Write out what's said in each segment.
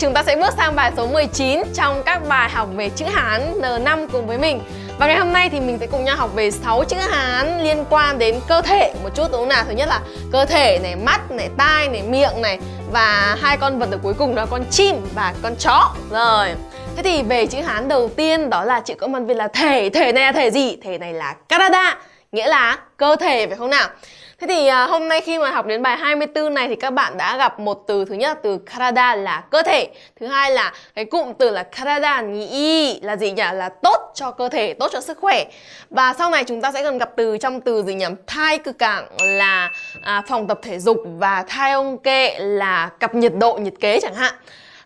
chúng ta sẽ bước sang bài số 19 trong các bài học về chữ Hán N5 cùng với mình. Và ngày hôm nay thì mình sẽ cùng nhau học về 6 chữ Hán liên quan đến cơ thể một chút đúng không nào? Thứ nhất là cơ thể này, mắt này, tai này, miệng này và hai con vật ở cuối cùng đó là con chim và con chó. Rồi. Thế thì về chữ Hán đầu tiên đó là chữ có mặt viên là thể. Thể này là thể gì? Thể này là Canada nghĩa là cơ thể phải không nào? Thế thì à, hôm nay khi mà học đến bài 24 này thì các bạn đã gặp một từ thứ nhất từ karada là cơ thể, thứ hai là cái cụm từ là karada y là gì nhỉ? Là tốt cho cơ thể, tốt cho sức khỏe. Và sau này chúng ta sẽ cần gặp từ trong từ gì nhỉ? Thai cực cảng là à, phòng tập thể dục và thai ông kệ là cặp nhiệt độ, nhiệt kế chẳng hạn.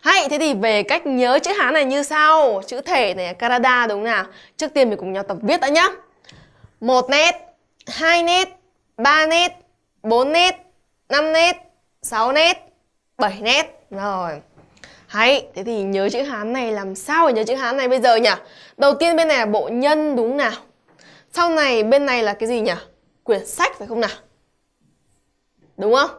Hay, thế thì về cách nhớ chữ Hán này như sau Chữ thể này Karada đúng không nào Trước tiên mình cùng nhau tập viết đã nhá 1 nét, 2 nét, 3 nét, 4 nét, 5 nét, 6 nét, 7 nét. Rồi. Hay, thế thì nhớ chữ Hán này làm sao để nhớ chữ Hán này bây giờ nhỉ? Đầu tiên bên này là bộ nhân đúng nào? Sau này bên này là cái gì nhỉ? Quyển sách phải không nào? Đúng không?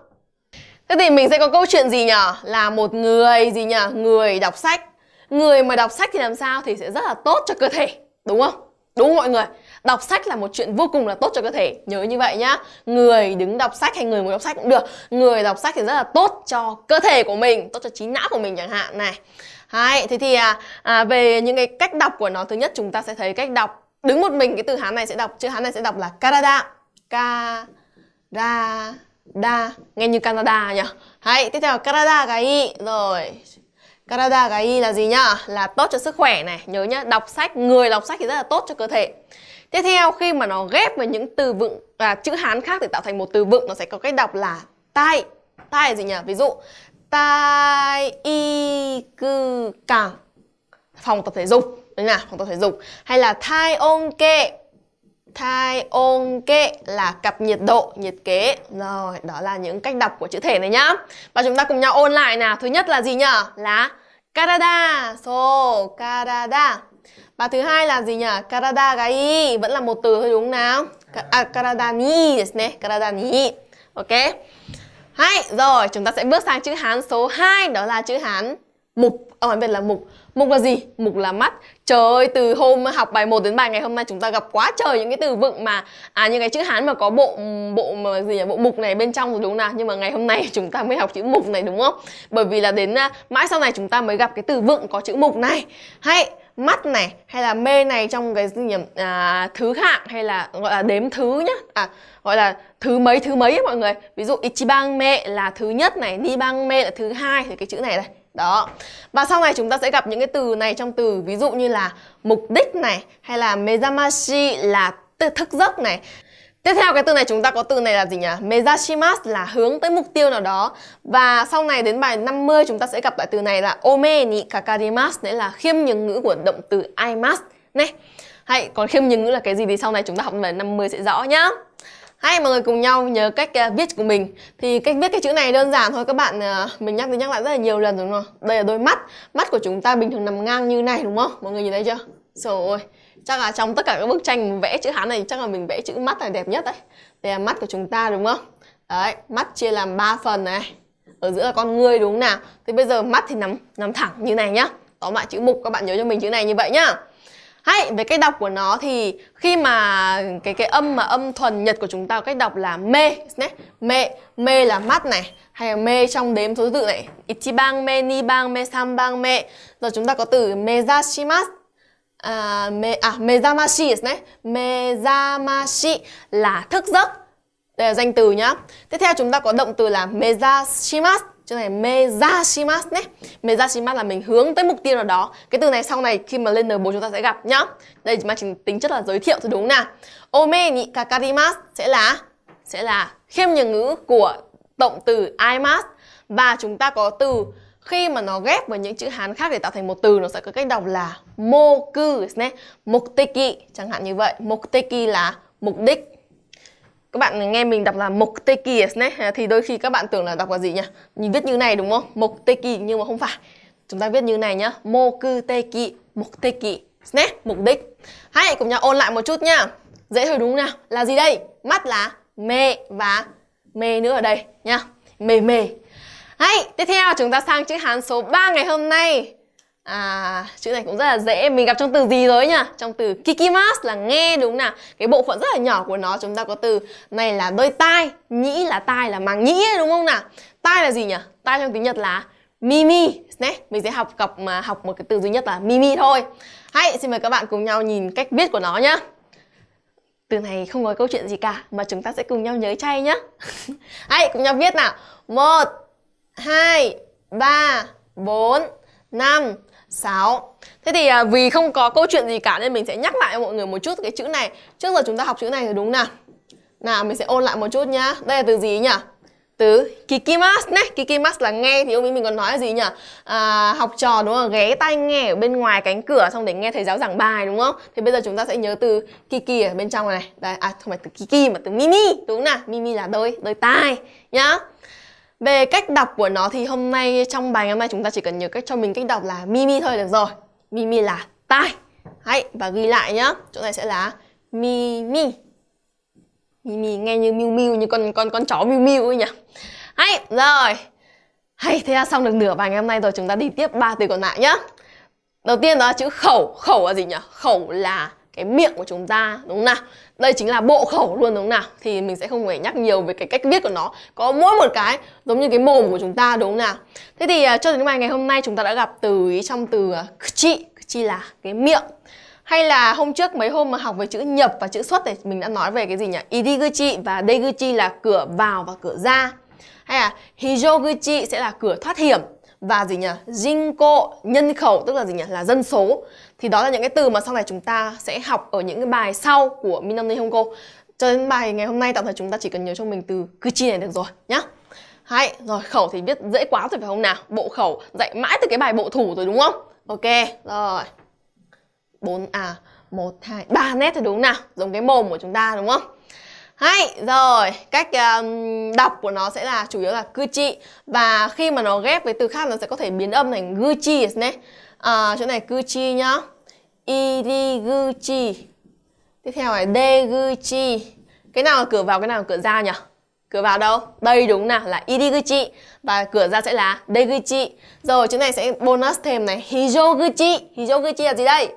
Thế thì mình sẽ có câu chuyện gì nhỉ? Là một người gì nhỉ? Người đọc sách. Người mà đọc sách thì làm sao thì sẽ rất là tốt cho cơ thể, đúng không? Đúng không mọi người? đọc sách là một chuyện vô cùng là tốt cho cơ thể nhớ như vậy nhá người đứng đọc sách hay người ngồi đọc sách cũng được người đọc sách thì rất là tốt cho cơ thể của mình tốt cho trí não của mình chẳng hạn này Đấy, thế thì à, à, về những cái cách đọc của nó thứ nhất chúng ta sẽ thấy cách đọc đứng một mình cái từ hán này sẽ đọc chữ hán này sẽ đọc là Canada ca ra da nghe như Canada nhỉ Đấy, tiếp theo Canada gai rồi Canada gai là gì nhá là tốt cho sức khỏe này nhớ nhá đọc sách người đọc sách thì rất là tốt cho cơ thể tiếp theo khi mà nó ghép với những từ vựng à, chữ hán khác để tạo thành một từ vựng nó sẽ có cách đọc là tai tai là gì nhỉ ví dụ tai y cư cảng phòng tập thể dục đúng là phòng tập thể dục hay là thai ôn kệ thai ôn kệ là cặp nhiệt độ nhiệt kế rồi đó là những cách đọc của chữ thể này nhá và chúng ta cùng nhau ôn lại nào thứ nhất là gì nhở là karada so karada và thứ hai là gì nhỉ? Karada gai vẫn là một từ thôi đúng nào? À, karada ni desu Karada ni. Ok. Hay, rồi chúng ta sẽ bước sang chữ Hán số 2 đó là chữ Hán mục. Ở ngoài Việt là mục. Mục là gì? Mục là mắt. Trời ơi, từ hôm học bài 1 đến bài ngày hôm nay chúng ta gặp quá trời những cái từ vựng mà à những cái chữ Hán mà có bộ bộ mà gì nhỉ? Bộ mục này bên trong rồi đúng nào? Nhưng mà ngày hôm nay chúng ta mới học chữ mục này đúng không? Bởi vì là đến à, mãi sau này chúng ta mới gặp cái từ vựng có chữ mục này. Hay mắt này hay là mê này trong cái gì nhỉ à, thứ hạng hay là gọi là đếm thứ nhá à gọi là thứ mấy thứ mấy ấy, mọi người ví dụ ichiban mê là thứ nhất này ni niban mê là thứ hai thì cái chữ này đây đó và sau này chúng ta sẽ gặp những cái từ này trong từ ví dụ như là mục đích này hay là mezamashi là thức giấc này Tiếp theo cái từ này chúng ta có từ này là gì nhỉ? Mezashimasu là hướng tới mục tiêu nào đó Và sau này đến bài 50 chúng ta sẽ gặp lại từ này là Ome ni kakarimasu Đấy là khiêm nhường ngữ của động từ imasu Này, hay còn khiêm nhường ngữ là cái gì thì sau này chúng ta học bài 50 sẽ rõ nhá Hay mọi người cùng nhau nhớ cách à, viết của mình Thì cách viết cái chữ này đơn giản thôi các bạn à, Mình nhắc thì nhắc lại rất là nhiều lần đúng không? Đây là đôi mắt Mắt của chúng ta bình thường nằm ngang như này đúng không? Mọi người nhìn thấy chưa? Trời ơi chắc là trong tất cả các bức tranh vẽ chữ Hán này chắc là mình vẽ chữ mắt là đẹp nhất đấy đây là mắt của chúng ta đúng không đấy mắt chia làm 3 phần này ở giữa là con ngươi đúng không nào thì bây giờ mắt thì nằm nằm thẳng như này nhá tóm lại chữ mục các bạn nhớ cho mình chữ này như vậy nhá hay về cách đọc của nó thì khi mà cái cái âm mà âm thuần nhật của chúng ta cách đọc là mê nhé mê mê là mắt này hay là mê trong đếm số tự này ichiban me ni nibang me sambang me rồi chúng ta có từ mezashimasu à, me, à mezamashi đấy mezamashi là thức giấc đây là danh từ nhá tiếp theo chúng ta có động từ là mezashimasu chỗ này mezashimasu nhé mezashimasu là mình hướng tới mục tiêu nào đó cái từ này sau này khi mà lên N4 chúng ta sẽ gặp nhá đây mà chỉ tính chất là giới thiệu thôi đúng nè ome ni kakarimasu sẽ là sẽ là khiêm nhường ngữ của động từ imas và chúng ta có từ khi mà nó ghép với những chữ Hán khác để tạo thành một từ nó sẽ có cách đọc là moku ne, mokteki chẳng hạn như vậy. Mokteki là mục đích. Các bạn nghe mình đọc là mokteki ne à, thì đôi khi các bạn tưởng là đọc là gì nhỉ? Nhìn viết như này đúng không? Mokteki nhưng mà không phải. Chúng ta viết như này nhá. Mokuteki, mokteki ne, mục đích. Hãy cùng nhau ôn lại một chút nhá. Dễ thôi đúng nào? Là gì đây? Mắt là mê và mê nữa ở đây nhá. Mê mê hay, tiếp theo chúng ta sang chữ Hán số 3 ngày hôm nay. À, chữ này cũng rất là dễ, mình gặp trong từ gì rồi nhỉ? Trong từ kikimas là nghe đúng nào? Cái bộ phận rất là nhỏ của nó chúng ta có từ này là đôi tai, nhĩ là tai là màng nhĩ đúng không nào? Tai là gì nhỉ? Tai trong tiếng Nhật là mimi. Đấy, mình sẽ học gặp mà học một cái từ duy nhất là mimi thôi. Hãy xin mời các bạn cùng nhau nhìn cách viết của nó nhá Từ này không có câu chuyện gì cả mà chúng ta sẽ cùng nhau nhớ chay nhá Hãy cùng nhau viết nào. Một, 2, 3, 4, 5, 6 Thế thì à, vì không có câu chuyện gì cả nên mình sẽ nhắc lại mọi người một chút cái chữ này Trước giờ chúng ta học chữ này thì đúng nào Nào mình sẽ ôn lại một chút nhá Đây là từ gì nhỉ? Từ kikimas này Kikimas là nghe thì ông ý mình còn nói là gì nhỉ? À, học trò đúng không? Ghé tay nghe ở bên ngoài cánh cửa xong để nghe thầy giáo giảng bài đúng không? Thì bây giờ chúng ta sẽ nhớ từ kiki ở bên trong này Đây, à không phải từ kiki mà từ mimi đúng không nào? Mimi là đôi, đôi tai nhá về cách đọc của nó thì hôm nay trong bài ngày mai chúng ta chỉ cần nhớ cách cho mình cách đọc là Mimi thôi được rồi. Mimi là tai. Hãy và ghi lại nhá. Chỗ này sẽ là Mimi. Mimi nghe như miu miu như con con con chó miu miu ấy nhỉ. Hãy rồi. Hay thế là xong được nửa bài ngày hôm nay rồi chúng ta đi tiếp ba từ còn lại nhá. Đầu tiên đó là chữ khẩu, khẩu là gì nhỉ? Khẩu là cái miệng của chúng ta đúng không nào đây chính là bộ khẩu luôn đúng không nào thì mình sẽ không phải nhắc nhiều về cái cách viết của nó có mỗi một cái giống như cái mồm của chúng ta đúng không nào thế thì uh, cho đến bài ngày hôm nay chúng ta đã gặp từ ý trong từ uh, chị chi là cái miệng hay là hôm trước mấy hôm mà học về chữ nhập và chữ xuất thì mình đã nói về cái gì nhỉ idiguchi và deguchi là cửa vào và cửa ra hay là hijoguchi sẽ là cửa thoát hiểm và gì nhỉ jinko nhân khẩu tức là gì nhỉ là dân số thì đó là những cái từ mà sau này chúng ta sẽ học ở những cái bài sau của Minami Hongo cho đến bài ngày hôm nay tạm thời chúng ta chỉ cần nhớ cho mình từ cư này được rồi nhá Hay, rồi khẩu thì biết dễ quá rồi phải không nào Bộ khẩu dạy mãi từ cái bài bộ thủ rồi đúng không Ok, rồi 4, à, 1, 2, 3 nét thì đúng nào Giống cái mồm của chúng ta đúng không hay, rồi, cách um, đọc của nó sẽ là chủ yếu là gucci Và khi mà nó ghép với từ khác nó sẽ có thể biến âm thành gucci này. À, chỗ này gucci nhá Iriguchi Tiếp theo là Deguchi Cái nào là cửa vào, cái nào là cửa ra nhỉ? Cửa vào đâu? Đây đúng nào là Iriguchi Và cửa ra sẽ là Deguchi Rồi chỗ này sẽ bonus thêm này Hijoguchi Hijoguchi là gì đây?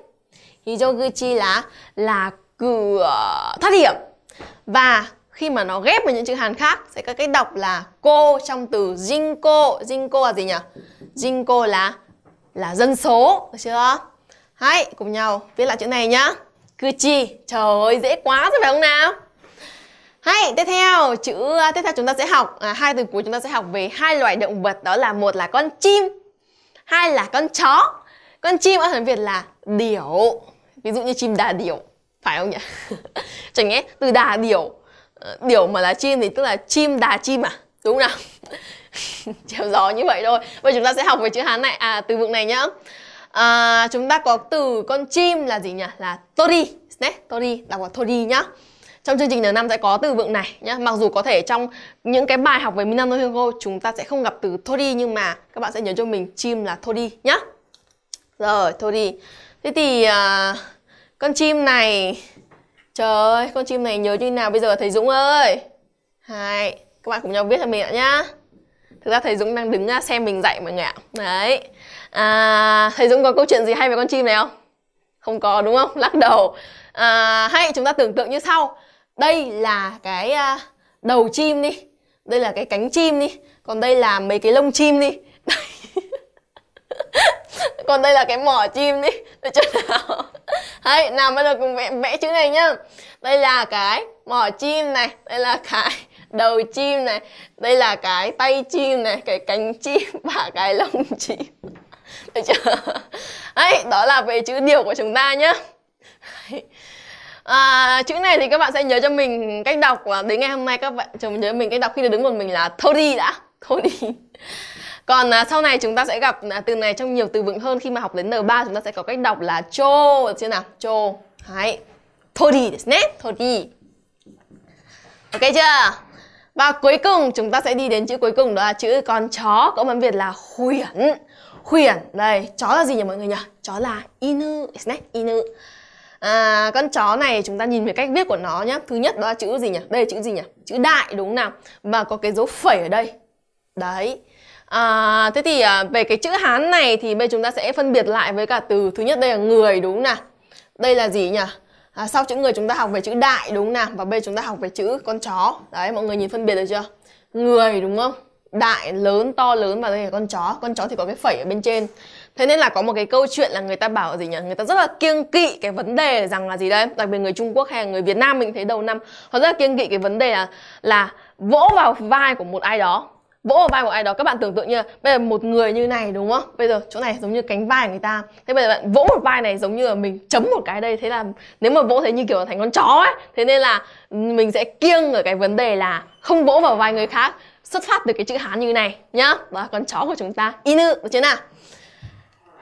Hijoguchi là là cửa thoát hiểm và khi mà nó ghép với những chữ Hàn khác sẽ có cách đọc là cô trong từ jinko. Jinko là gì nhỉ? Jinko là là dân số, được chưa? Hãy cùng nhau viết lại chữ này nhá. Cư Trời ơi, dễ quá rồi phải không nào? Hay, tiếp theo, chữ à, tiếp theo chúng ta sẽ học à, hai từ cuối chúng ta sẽ học về hai loài động vật đó là một là con chim, hai là con chó. Con chim ở tiếng Việt là điểu. Ví dụ như chim đà điểu phải không nhỉ chẳng nhẽ từ đà điểu ờ, điểu mà là chim thì tức là chim đà chim à đúng không nào chiều gió như vậy thôi vậy chúng ta sẽ học về chữ hán này à từ vựng này nhá à, chúng ta có từ con chim là gì nhỉ là tori nhé tori đọc là tori nhá trong chương trình n năm sẽ có từ vựng này nhá. Mặc dù có thể trong những cái bài học về Minam no Hyogo chúng ta sẽ không gặp từ Tori nhưng mà các bạn sẽ nhớ cho mình chim là Tori nhá. Rồi, Tori. Thế thì uh, con chim này Trời ơi, con chim này nhớ như nào bây giờ thầy Dũng ơi Hai Các bạn cùng nhau viết cho mình ạ nhá Thực ra thầy Dũng đang đứng à, xem mình dạy mọi người ạ Đấy à, Thầy Dũng có câu chuyện gì hay về con chim này không? Không có đúng không? Lắc đầu à, Hay chúng ta tưởng tượng như sau Đây là cái à, đầu chim đi Đây là cái cánh chim đi Còn đây là mấy cái lông chim đi Đây còn đây là cái mỏ chim đi được chưa nào đấy nào bây giờ cùng vẽ, vẽ chữ này nhá đây là cái mỏ chim này đây là cái đầu chim này đây là cái tay chim này cái cánh chim và cái lông chim được chưa đấy đó là về chữ điều của chúng ta nhá À, chữ này thì các bạn sẽ nhớ cho mình cách đọc và đến ngày hôm nay các bạn chồng nhớ mình cách đọc khi được đứng một mình là thôi đi đã thôi đi còn à, sau này chúng ta sẽ gặp à, từ này trong nhiều từ vựng hơn khi mà học đến N3 chúng ta sẽ có cách đọc là cho được chưa nào cho hãy thôi đi thôi đi ok chưa và cuối cùng chúng ta sẽ đi đến chữ cuối cùng đó là chữ con chó có bản việt là huyền huyền đây chó là gì nhỉ mọi người nhỉ chó là inu inu À, con chó này chúng ta nhìn về cách viết của nó nhé Thứ nhất đó là chữ gì nhỉ? Đây chữ gì nhỉ? Chữ đại đúng không nào? Và có cái dấu phẩy ở đây Đấy à, thế thì à, về cái chữ hán này thì bây chúng ta sẽ phân biệt lại với cả từ thứ nhất đây là người đúng không nào đây là gì nhỉ à, sau chữ người chúng ta học về chữ đại đúng không nào và bây chúng ta học về chữ con chó đấy mọi người nhìn phân biệt được chưa người đúng không đại lớn to lớn và đây là con chó con chó thì có cái phẩy ở bên trên thế nên là có một cái câu chuyện là người ta bảo gì nhỉ người ta rất là kiêng kỵ cái vấn đề rằng là gì đây đặc biệt người trung quốc hay người việt nam mình thấy đầu năm họ rất là kiêng kỵ cái vấn đề là là vỗ vào vai của một ai đó vỗ vào vai của ai đó các bạn tưởng tượng như là bây giờ một người như này đúng không bây giờ chỗ này giống như cánh vai của người ta thế bây giờ bạn vỗ một vai này giống như là mình chấm một cái đây thế là nếu mà vỗ thế như kiểu là thành con chó ấy thế nên là mình sẽ kiêng ở cái vấn đề là không vỗ vào vai người khác xuất phát từ cái chữ hán như này nhá và con chó của chúng ta inu được chưa nào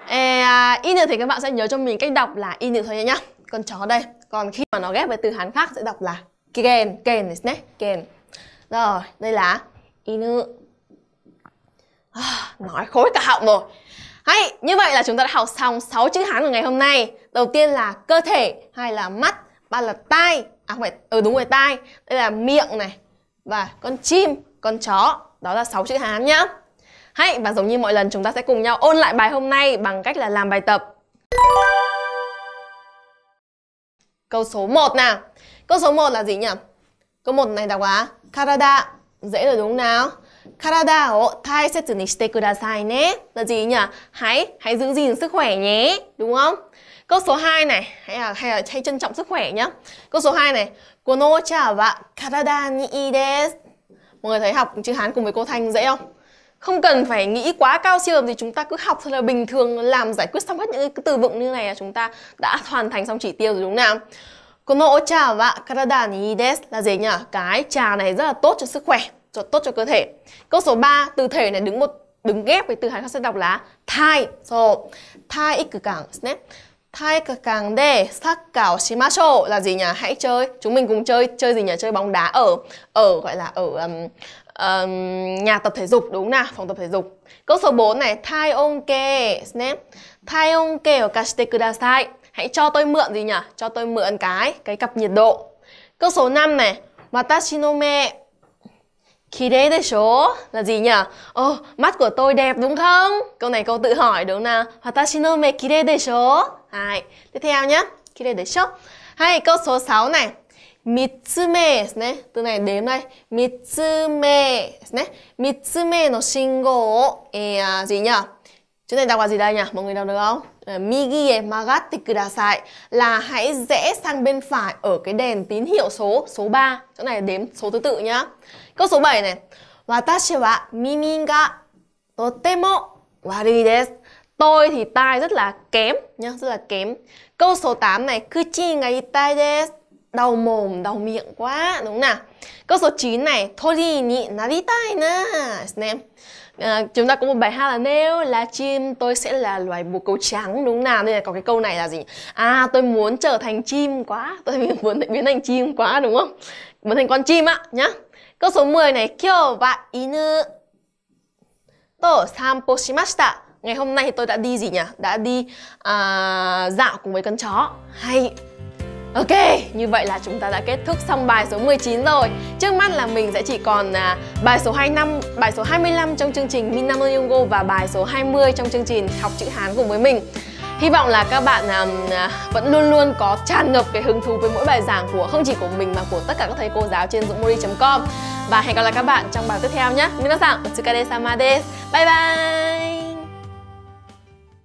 e, inu thì các bạn sẽ nhớ cho mình cách đọc là inu thôi nhá con chó đây còn khi mà nó ghép với từ hán khác sẽ đọc là ken ken này ken rồi đây là inu nói khối cả họng rồi Hay, như vậy là chúng ta đã học xong 6 chữ Hán của ngày hôm nay Đầu tiên là cơ thể, hai là mắt, ba là tai À không phải, ừ đúng rồi tai Đây là miệng này Và con chim, con chó Đó là 6 chữ Hán nhá Hay, và giống như mọi lần chúng ta sẽ cùng nhau ôn lại bài hôm nay bằng cách là làm bài tập Câu số 1 nào Câu số 1 là gì nhỉ? Câu 1 này đọc là Karada Dễ rồi đúng nào? Karada o tai setsu ni shite kudasai ne. Là gì nhỉ? Hãy hãy giữ gìn sức khỏe nhé, đúng không? Câu số 2 này, hay là hay là hãy trân trọng sức khỏe nhé Câu số 2 này, kono cha wa karada ni ii desu. Mọi người thấy học chữ Hán cùng với cô Thanh dễ không? Không cần phải nghĩ quá cao siêu làm gì chúng ta cứ học thật là bình thường làm giải quyết xong hết những cái từ vựng như này là chúng ta đã hoàn thành xong chỉ tiêu rồi đúng không nào? Kono cha wa karada ni ii desu là gì nhỉ? Cái trà này rất là tốt cho sức khỏe cho tốt cho cơ thể. Câu số 3, từ thể này đứng một đứng ghép với từ Hàn Quốc sẽ đọc là thai. So, thai ikgang nhé. Thai càng để sắc cào shimashou là gì nhỉ? Hãy chơi. Chúng mình cùng chơi chơi gì nhỉ? Chơi bóng đá ở ở gọi là ở um, um, nhà tập thể dục đúng không nào? Phòng tập thể dục. Câu số 4 này, thai onke nhé. Thai onke o kashite kudasai. Hãy cho tôi mượn gì nhỉ? Cho tôi mượn cái cái cặp nhiệt độ. Câu số 5 này, watashi no me khi đấy đấy số là gì nhỉ? Ồ, oh, mắt của tôi đẹp đúng không? Câu này câu tự hỏi đúng nào? Watashi no me kirei desho. Hai. Tiếp theo nhé. Kirei desho. Hai, câu số 6 này. Mitsume này, từ này đếm này. Mitsume này. Mitsume no shingo. Ê, à, gì nhỉ? Chỗ này đọc là gì đây nhỉ? Mọi người đọc được không? migi e magatti kudasai là hãy rẽ sang bên phải ở cái đèn tín hiệu số số 3. Chỗ này đếm số thứ tự nhá. Câu số 7 này. Watashi wa mimi ga totemo warui desu. Tôi thì tai rất là kém nhá, rất là kém. Câu số 8 này, kuchi ga itai desu đau mồm, đau miệng quá, đúng nào? Câu số 9 này, Tori đi naritai na, em. À, chúng ta có một bài hát là nếu là chim tôi sẽ là loài bồ câu trắng đúng nào nên là có cái câu này là gì à tôi muốn trở thành chim quá tôi muốn biến thành chim quá đúng không muốn thành con chim ạ nhá câu số 10 này kyo và inu to sampo shimashita ngày hôm nay thì tôi đã đi gì nhỉ đã đi à, dạo cùng với con chó hay Ok, như vậy là chúng ta đã kết thúc xong bài số 19 rồi Trước mắt là mình sẽ chỉ còn à, bài số 25, bài số 25 trong chương trình Minamo Yongo và bài số 20 trong chương trình Học chữ Hán cùng với mình Hy vọng là các bạn à, vẫn luôn luôn có tràn ngập cái hứng thú với mỗi bài giảng của không chỉ của mình mà của tất cả các thầy cô giáo trên dũng com Và hẹn gặp lại các bạn trong bài tiếp theo nhé Minasang, otsukare sama desu Bye bye